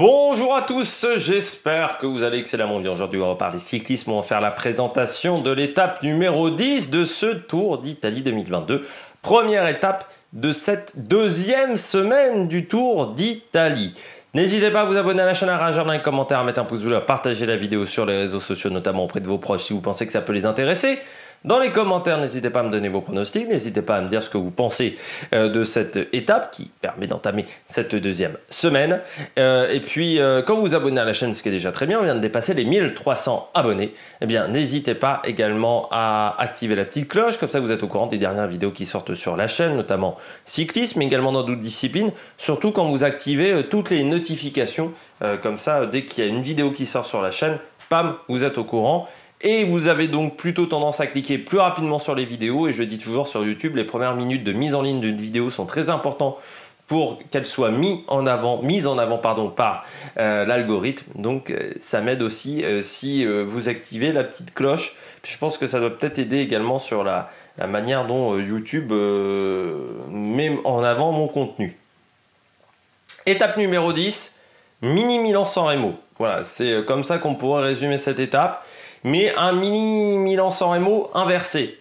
Bonjour à tous, j'espère que vous allez excellemment bien. Aujourd'hui, on va parler cyclisme, on va faire la présentation de l'étape numéro 10 de ce Tour d'Italie 2022. Première étape de cette deuxième semaine du Tour d'Italie. N'hésitez pas à vous abonner à la chaîne, à rajouter un commentaire, à mettre un pouce bleu, à partager la vidéo sur les réseaux sociaux, notamment auprès de vos proches si vous pensez que ça peut les intéresser. Dans les commentaires, n'hésitez pas à me donner vos pronostics, n'hésitez pas à me dire ce que vous pensez euh, de cette étape qui permet d'entamer cette deuxième semaine. Euh, et puis, euh, quand vous vous abonnez à la chaîne, ce qui est déjà très bien, on vient de dépasser les 1300 abonnés, eh bien, n'hésitez pas également à activer la petite cloche, comme ça vous êtes au courant des dernières vidéos qui sortent sur la chaîne, notamment cyclisme, mais également dans d'autres disciplines, surtout quand vous activez toutes les notifications, comme ça, dès qu'il y a une vidéo qui sort sur la chaîne, pam, vous êtes au courant. Et vous avez donc plutôt tendance à cliquer plus rapidement sur les vidéos. Et je dis toujours sur YouTube, les premières minutes de mise en ligne d'une vidéo sont très importantes pour qu'elle soit mise en avant, mise en avant pardon, par euh, l'algorithme. Donc euh, ça m'aide aussi euh, si vous activez la petite cloche. je pense que ça doit peut-être aider également sur la, manière dont YouTube met en avant mon contenu. Étape numéro 10, mini-milan sans rémo Voilà, c'est comme ça qu'on pourrait résumer cette étape mais un mini Milan San inversé.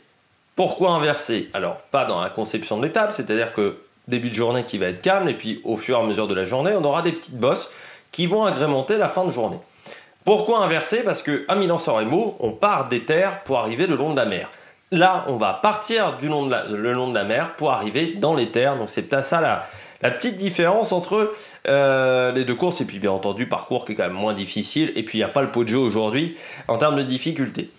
Pourquoi inversé Alors, pas dans la conception de l'étape, c'est-à-dire que début de journée qui va être calme, et puis au fur et à mesure de la journée, on aura des petites bosses qui vont agrémenter la fin de journée. Pourquoi inverser Parce que à Milan San Remo, on part des terres pour arriver le long de la mer. Là, on va partir du le long de la mer pour arriver dans les terres, donc c'est peut-être ça la, la petite différence entre euh, les deux courses, et puis bien entendu, parcours qui est quand même moins difficile, et puis il n'y a pas le Poggio aujourd'hui en termes de difficulté.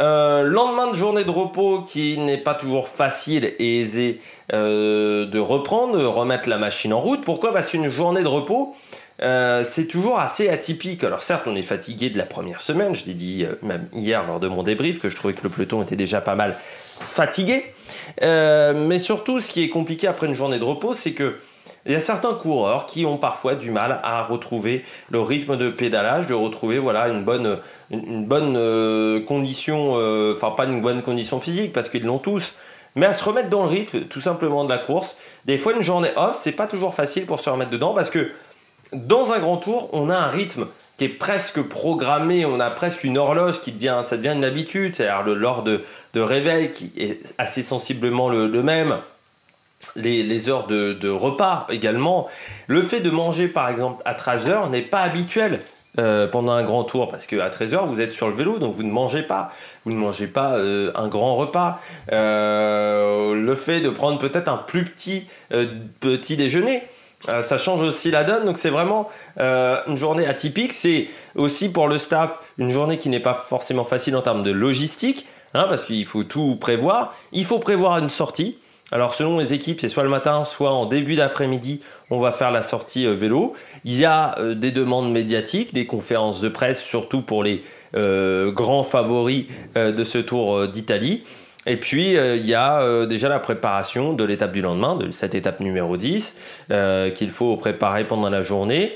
Euh, lendemain de journée de repos qui n'est pas toujours facile et aisé euh, de reprendre, remettre la machine en route. Pourquoi Parce une journée de repos, euh, c'est toujours assez atypique. Alors certes, on est fatigué de la première semaine, je l'ai dit euh, même hier lors de mon débrief, que je trouvais que le peloton était déjà pas mal fatigué. Euh, mais surtout, ce qui est compliqué après une journée de repos, c'est que il y a certains coureurs qui ont parfois du mal à retrouver le rythme de pédalage, de retrouver voilà une bonne, une bonne condition, enfin pas une bonne condition physique parce qu'ils l'ont tous, mais à se remettre dans le rythme tout simplement de la course. Des fois, une journée off, c'est pas toujours facile pour se remettre dedans parce que dans un grand tour, on a un rythme qui est presque programmé, on a presque une horloge qui devient, ça devient une habitude, c'est-à-dire l'heure de, réveil qui est assez sensiblement le, même, les, heures de, repas également. Le fait de manger par exemple à 13h n'est pas habituel. Euh, pendant un grand tour, parce qu'à 13h, vous êtes sur le vélo, donc vous ne mangez pas. Vous ne mangez pas euh, un grand repas. Euh, le fait de prendre peut-être un plus petit petit déjeuner, euh, ça change aussi la donne, donc c'est vraiment euh, une journée atypique. C'est aussi pour le staff une journée qui n'est pas forcément facile en termes de logistique, hein, parce qu'il faut tout prévoir. Il faut prévoir une sortie. Alors selon les équipes, c'est soit le matin, soit en début d'après-midi, on va faire la sortie euh, vélo. Il y a des demandes médiatiques, des conférences de presse, surtout pour les grands favoris de ce Tour d'Italie. Et puis, euh, il y a euh, déjà la préparation de l'étape du lendemain, de cette étape numéro 10, euh, qu'il faut préparer pendant la journée.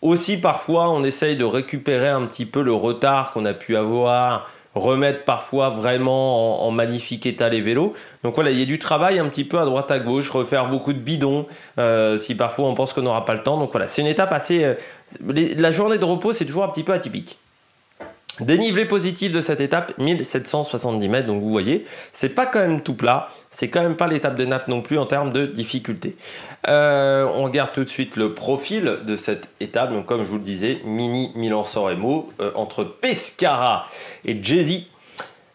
Aussi, parfois, on essaye de récupérer un petit peu le retard qu'on a pu avoir, remettre parfois vraiment en, magnifique état les vélos. Donc voilà, il y a du travail un petit peu à droite à gauche, refaire beaucoup de bidons, si parfois on pense qu'on n'aura pas le temps. Donc voilà, c'est une étape assez... la journée de repos, c'est toujours un petit peu atypique. Dénivelé positif de cette étape, 1770 mètres. Donc vous voyez, c'est pas quand même tout plat. C'est quand même pas l'étape de nappe non plus en termes de difficulté. Euh, on regarde tout de suite le profil de cette étape. Donc comme je vous le disais, mini Milan San Remo euh, entre Pescara et Jesi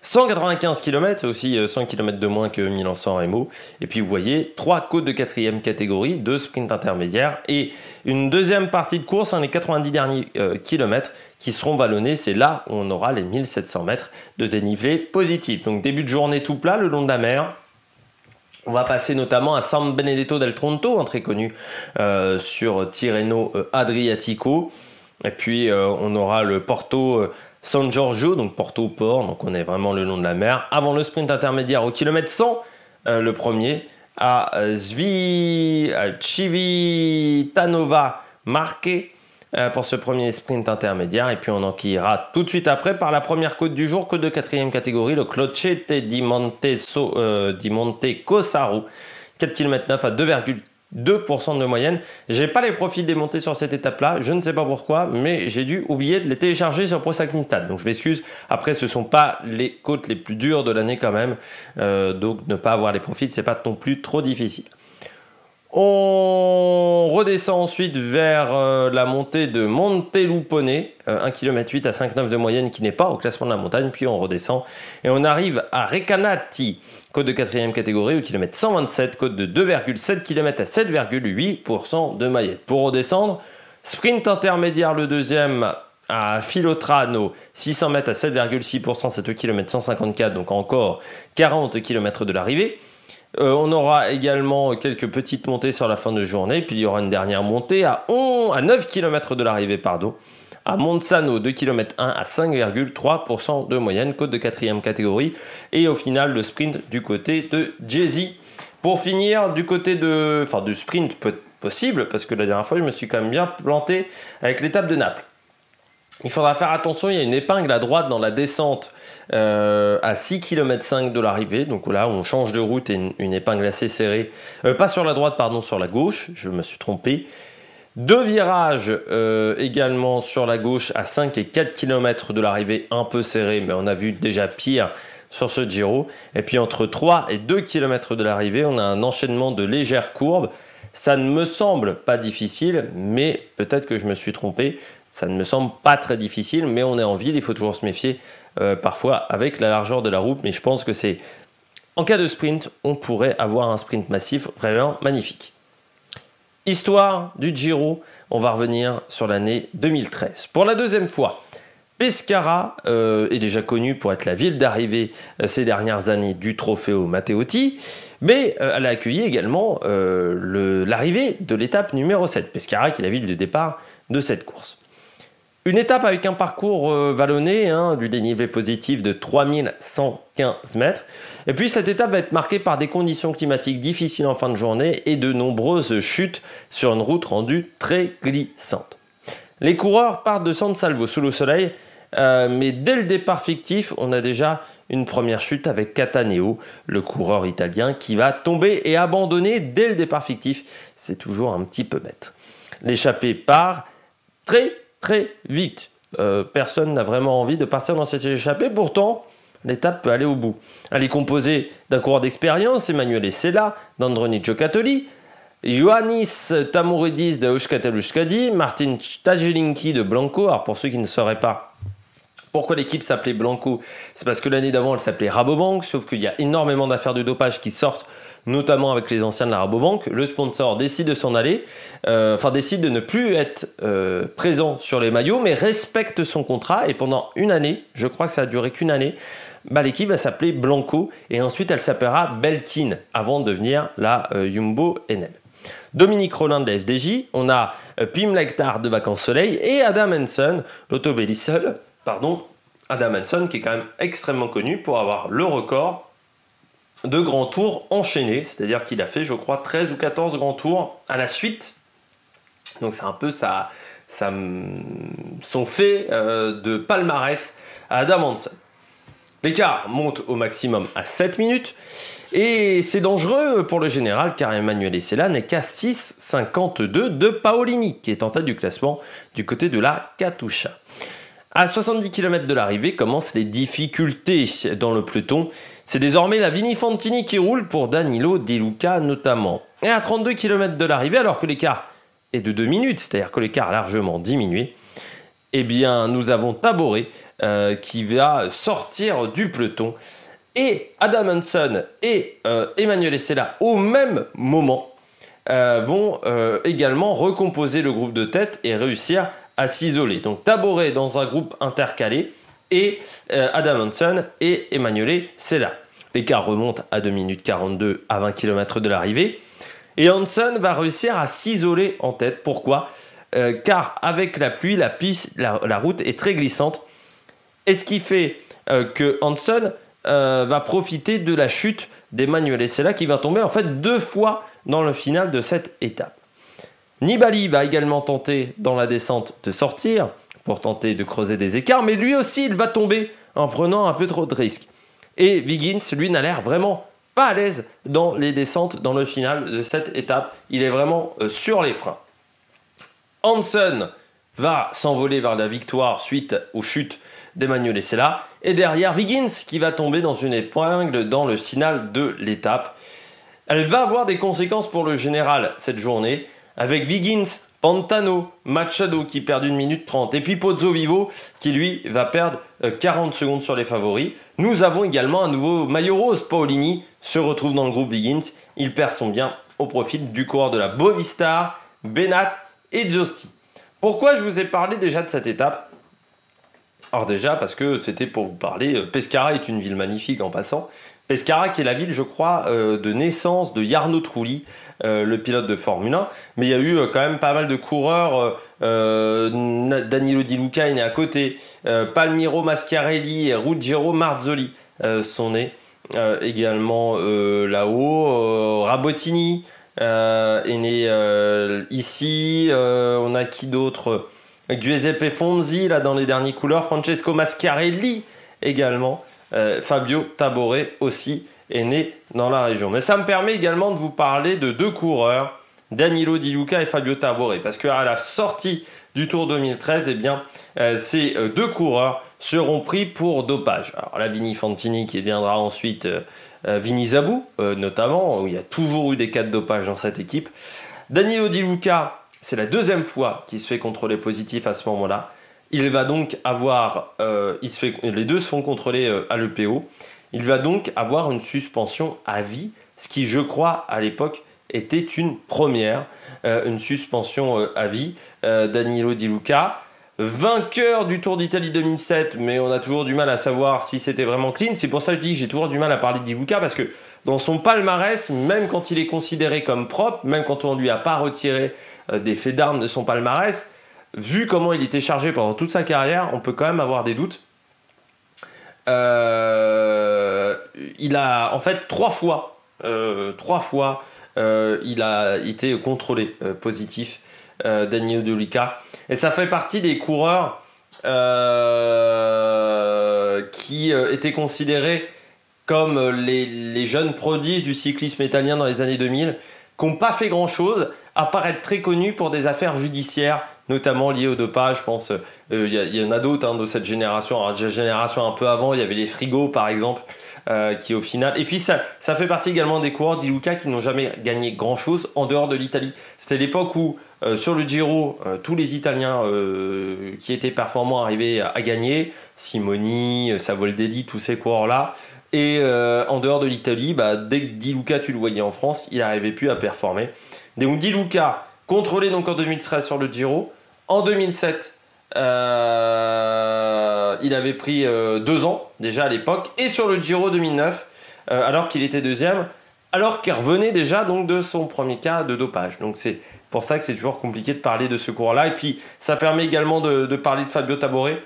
195 km, aussi 100 euh, km de moins que Milan-San Remo. Et puis vous voyez, trois côtes de quatrième catégorie, deux sprints intermédiaires et une deuxième partie de course, hein, les 90 derniers euh, kilomètres qui seront vallonnés. C'est là où on aura les 1700 mètres de dénivelé positif. Donc début de journée tout plat le long de la mer, on va passer notamment à San Benedetto del Tronto, un très connu euh, sur Tirreno Adriatico. Et puis on aura le Porto San Giorgio, donc Porto port, donc on est vraiment le long de la mer, avant le sprint intermédiaire au kilomètre 100, euh, le premier, à euh, Zvi à marqué euh, pour ce premier sprint intermédiaire. Et puis on enquillera tout de suite après par la première côte du jour, côte de quatrième catégorie, le Clochete di Monte, so, di Monte 4 km 9 à 2,4 2% de moyenne. J'ai pas les profits démontés sur cette étape-là, je ne sais pas pourquoi, mais j'ai dû oublier de les télécharger sur Prosacnitat. Donc je m'excuse. Après, ce sont pas les côtes les plus dures de l'année quand même, euh, donc ne pas avoir les ce c'est pas non plus trop difficile. On redescend ensuite vers euh, la montée de Montelupone, 1,8 1 km 8 à 5,9 de moyenne qui n'est pas au classement de la montagne, puis on redescend et on arrive à Recanati, côte de 4 catégorie au kilomètre 127, côte de 2,7 km à 7,8% de maillette. Pour redescendre, sprint intermédiaire le deuxième à Filotrano, 600 mètres à 7,6%, c'est au kilomètre 154, donc encore 40 km de l'arrivée. Euh, on aura également quelques petites montées sur la fin de journée, puis il y aura une dernière montée à, 9 km de l'arrivée, pardon, à Monsano, 2 km 1 à 5,3% de moyenne, côte de quatrième catégorie, et au final le sprint du côté de jay Pour finir, du côté de, du sprint possible, parce que la dernière fois je me suis quand même bien planté avec l'étape de Naples. Il faudra faire attention, il y a une épingle à droite dans la descente euh, à 6 km 5 de l'arrivée. Donc là, on change de route et une, épingle assez serrée. Euh, pas sur la droite, pardon, sur la gauche. Je me suis trompé. Deux virages euh, également sur la gauche à 5 et 4 km de l'arrivée, un peu serré, mais on a vu déjà pire sur ce Giro. Et puis entre 3 et 2 km de l'arrivée, on a un enchaînement de légères courbes. Ça ne me semble pas difficile, mais peut-être que je me suis trompé. Ça ne me semble pas très difficile, mais on est en ville, il faut toujours se méfier euh, parfois avec la largeur de la roue. Mais je pense que c'est en cas de sprint, on pourrait avoir un sprint massif vraiment magnifique. Histoire du Giro, on va revenir sur l'année 2013. Pour la deuxième fois, Pescara euh, est déjà connue pour être la ville d'arrivée euh, ces dernières années du Trofeo Matteotti, mais elle a accueilli également l'arrivée de l'étape numéro 7, Pescara qui est la ville de départ de cette course. Une étape avec un parcours euh, vallonné, hein, du dénivelé positif de 3115 mètres. Et puis cette étape va être marquée par des conditions climatiques difficiles en fin de journée et de nombreuses chutes sur une route rendue très glissante. Les coureurs partent de San Salvo sous le soleil, euh, mais dès le départ fictif, on a déjà une première chute avec Cataneo, le coureur italien qui va tomber et abandonner dès le départ fictif. C'est toujours un petit peu bête. L'échappée part très très vite. Euh, personne n'a vraiment envie de partir dans cette échappée. Pourtant, l'étape peut aller au bout. Elle est composée d'un coureur d'expérience, Emmanuel Essela, d'Androni Giocattoli, Ioannis Tamouridis de Martin Stajelinki de Blanco. Alors pour ceux qui ne sauraient pas, pourquoi l'équipe s'appelait Blanco C'est parce que l'année d'avant, elle s'appelait Rabobank, sauf qu'il y a énormément d'affaires de dopage qui sortent notamment avec les anciens de la Rabobank, le sponsor décide de s'en aller, euh, enfin décide de ne plus être euh, présent sur les maillots, mais respecte son contrat et pendant une année, je crois que ça a duré qu'une année, bah, l'équipe va s'appeler Blanco et ensuite elle s'appellera Belkin avant de devenir la Yumbo euh, Jumbo Dominique Rollin de la FDJ, on a Pim Lectar de Vacances Soleil et Adam l'Otto seul pardon, Adam Manson qui est quand même extrêmement connu pour avoir le record de grands tours enchaînés, c'est-à-dire qu'il a fait, je crois, 13 ou 14 grands tours à la suite. Donc c'est un peu sa, son fait euh, de palmarès à Adam L'écart monte au maximum à 7 minutes et c'est dangereux pour le général car Emmanuel Essela n'est qu'à 6,52 de Paolini qui est en tête du classement du côté de la Katusha. À 70 km de l'arrivée commencent les difficultés dans le peloton. C'est désormais la Vini Fantini qui roule pour Danilo Di Luca notamment. Et à 32 km de l'arrivée, alors que l'écart est de 2 minutes, c'est-à-dire que l'écart a largement diminué, eh bien nous avons Taboré euh, qui va sortir du peloton. Et Adam Hansen et euh, Emmanuel Essela au même moment euh, vont également recomposer le groupe de tête et réussir à s'isoler. Donc Taboré dans un groupe intercalé et euh, Adam Hansen et Emmanuel Sella. L'écart remonte à 2 minutes 42 à 20 km de l'arrivée. Et Hansen va réussir à s'isoler en tête. Pourquoi euh, Car avec la pluie, la, piste, la, route est très glissante. Et ce qui fait euh, que Hansen va profiter de la chute d'Emmanuel là qui va tomber en fait deux fois dans le final de cette étape. Nibali va également tenter dans la descente de sortir pour tenter de creuser des écarts, mais lui aussi il va tomber en prenant un peu trop de risques. Et Wiggins, lui, n'a l'air vraiment pas à l'aise dans les descentes dans le final de cette étape. Il est vraiment euh, sur les freins. Hansen va s'envoler vers la victoire suite aux chutes d'Emmanuel Essela. Et derrière Wiggins qui va tomber dans une épingle dans le final de l'étape. Elle va avoir des conséquences pour le général cette journée avec Viggins, Pantano, Machado qui perd 1 minute 30 et puis Pozzo Vivo qui lui va perdre 40 euh, secondes sur les favoris. Nous avons également un nouveau maillot rose, Paolini se retrouve dans le groupe Viggins. il perd son bien au profit du coureur de la Bovistar, Benat et Josti. Pourquoi je vous ai parlé déjà de cette étape Or déjà parce que c'était pour vous parler, euh, Pescara est une ville magnifique en passant, Pescara, qui est la ville, je crois, euh, de naissance de Jarno Trulli, euh, le pilote de Formule 1. Mais il y a eu euh, quand même pas mal de coureurs. Danilo Di Luca est né à côté. Palmiro Mascarelli et Ruggero Marzoli sont nés également là-haut. Rabotini est né ici. on a qui d'autre Giuseppe Fonzi, là, dans les derniers couleurs. Francesco Mascarelli également. Euh, Fabio Taboré aussi est né dans la région. Mais ça me permet également de vous parler de deux coureurs, Danilo Di Luca et Fabio Taboré, parce qu'à la sortie du Tour 2013, eh bien, euh, ces euh, deux coureurs seront pris pour dopage. Alors la Vini Fantini qui viendra ensuite, Vini Zabou notamment, où il y a toujours eu des cas de dopage dans cette équipe. Danilo Di Luca, c'est la deuxième fois qu'il se fait contrôler positif à ce moment-là. Il va donc avoir, euh, les deux se font contrôler euh, à l'EPO. Il va donc avoir une suspension à vie, ce qui, je crois, à l'époque était une première, euh, une suspension à vie. Danilo Di Luca, vainqueur du Tour d'Italie 2007, mais on a toujours du mal à savoir si c'était vraiment clean. C'est pour ça que je dis, j'ai toujours du mal à parler de Di Luca parce que dans son palmarès, même quand il est considéré comme propre, même quand on ne lui a pas retiré des faits d'armes de son palmarès, vu comment il était chargé pendant toute sa carrière, on peut quand même avoir des doutes. Euh, il a en fait trois fois, euh, trois fois, euh, il a été contrôlé positif, Daniel Dolica. Et ça fait partie des coureurs qui étaient considérés comme les, les, jeunes prodiges du cyclisme italien dans les années 2000, qui n'ont pas fait grand-chose, à paraître très connus pour des affaires judiciaires notamment lié au dopage. Je pense, euh, il y, en a d'autres hein, de cette génération. Alors, la génération un peu avant, il y avait les frigos, par exemple, euh, qui au final. Et puis, ça, fait partie également des coureurs d'Iluca qui n'ont jamais gagné grand chose en dehors de l'Italie. C'était l'époque où, euh, sur le Giro, tous les Italiens qui étaient performants arrivaient à, gagner. Simoni, Savoldelli, tous ces coureurs-là. Et en dehors de l'Italie, bah, dès que Di Luca, tu le voyais en France, il n'arrivait plus à performer. Donc Di Luca, contrôlé donc en 2013 sur le Giro, en 2007, euh, il avait pris euh, deux ans déjà à l'époque, et sur le Giro 2009, euh, alors qu'il était deuxième, alors qu'il revenait déjà donc de son premier cas de dopage. Donc c'est pour ça que c'est toujours compliqué de parler de ce cours là Et puis ça permet également de, parler de Fabio Taboré.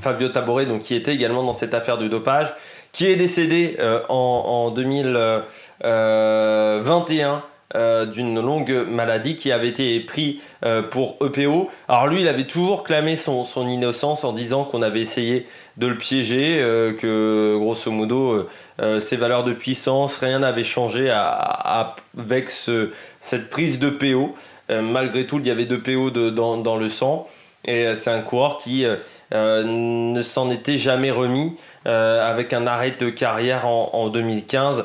Fabio Taboré, donc qui était également dans cette affaire de dopage, qui est décédé en, 2021 euh, d'une longue maladie qui avait été pris euh, pour EPO. Alors lui, il avait toujours clamé son, innocence en disant qu'on avait essayé de le piéger, euh, que grosso modo, ses valeurs de puissance, rien n'avait changé avec cette prise de PO. malgré tout, il y avait deux PO dans, dans, le sang. Et c'est un coureur qui ne s'en était jamais remis avec un arrêt de carrière en 2015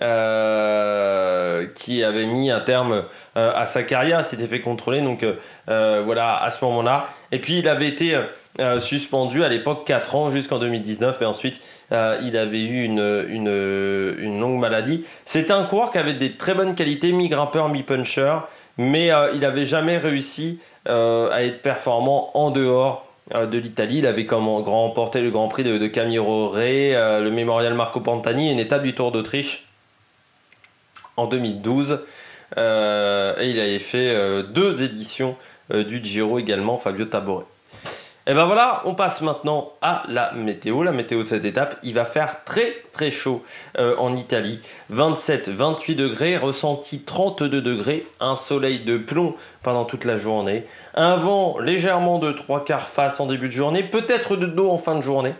euh, qui avait mis un terme euh, à sa carrière, s'était fait contrôler donc euh, voilà à ce moment-là. Et puis il avait été suspendu à l'époque 4 ans jusqu'en 2019 mais ensuite il avait eu une, longue maladie. C'était un coureur qui avait des très bonnes qualités, mi-grimpeur, mi-puncher, mais il n'avait jamais réussi à être performant en dehors de l'Italie. Il avait remporté le Grand Prix de, de Camiro le Mémorial Marco Pantani une étape du Tour d'Autriche en 2012. Euh, et il avait fait euh, deux éditions euh, du Giro également, Fabio Taboré. Et eh ben voilà, on passe maintenant à la météo. La météo de cette étape, il va faire très très chaud en Italie. 27-28 degrés, ressenti 32 degrés, un soleil de plomb pendant toute la journée, un vent légèrement de trois quarts face en début de journée, peut-être de dos en fin de journée,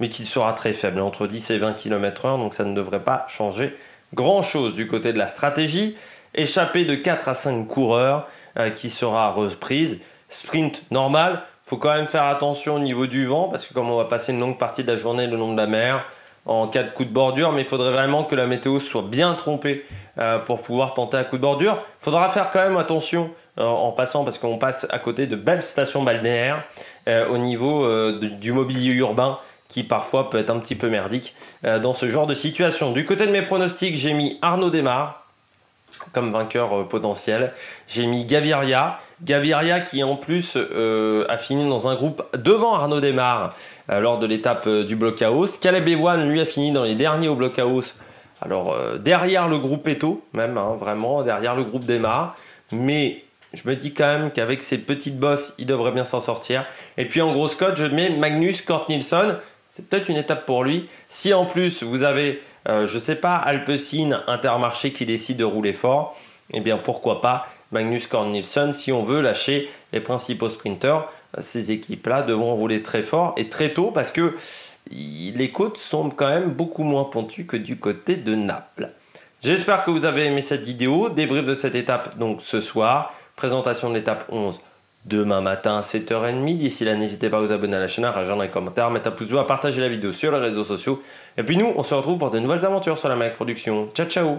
mais qui sera très faible, entre 10 et 20 km/h, donc ça ne devrait pas changer grand-chose du côté de la stratégie. Échapper de 4 à 5 coureurs euh, qui sera reprise. Sprint normal. Faut quand même faire attention au niveau du vent parce que comme on va passer une longue partie de la journée le long de la mer en cas de coup de bordure, mais il faudrait vraiment que la météo soit bien trompée euh, pour pouvoir tenter un coup de bordure. Il Faudra faire quand même attention euh, en passant parce qu'on passe à côté de belles stations balnéaires au niveau du mobilier urbain qui parfois peut être un petit peu merdique euh, dans ce genre de situation. Du côté de mes pronostics, j'ai mis Arnaud Demar comme vainqueur euh, potentiel. J'ai mis Gaviria. Gaviria qui en plus euh, a fini dans un groupe devant Arnaud Demar lors de l'étape bloc du Blockhouse. Caleb Ewan lui a fini dans les derniers au Blockhouse. Alors derrière le groupe Eto, même hein, vraiment derrière le groupe Demar. Mais je me dis quand même qu'avec ses petites bosses, il devrait bien s'en sortir. Et puis en gros Scott, je mets Magnus Kort Nielsen c'est peut-être une étape pour lui. Si en plus vous avez, euh, je ne sais pas, Alpesine, Intermarché qui décide de rouler fort, eh bien pourquoi pas Magnus Kornilsson si on veut lâcher les principaux sprinteurs. Ces équipes-là devront rouler très fort et très tôt parce que les côtes sont quand même beaucoup moins pontues que du côté de Naples. J'espère que vous avez aimé cette vidéo, débrief de cette étape donc ce soir, présentation de l'étape 11 demain matin à 7h30. D'ici là, n'hésitez pas à vous abonner à la chaîne, à rajouter un commentaire, mettre un pouce bleu, à partager la vidéo sur les réseaux sociaux. Et puis nous, on se retrouve pour de nouvelles aventures sur la Mac Production. Ciao ciao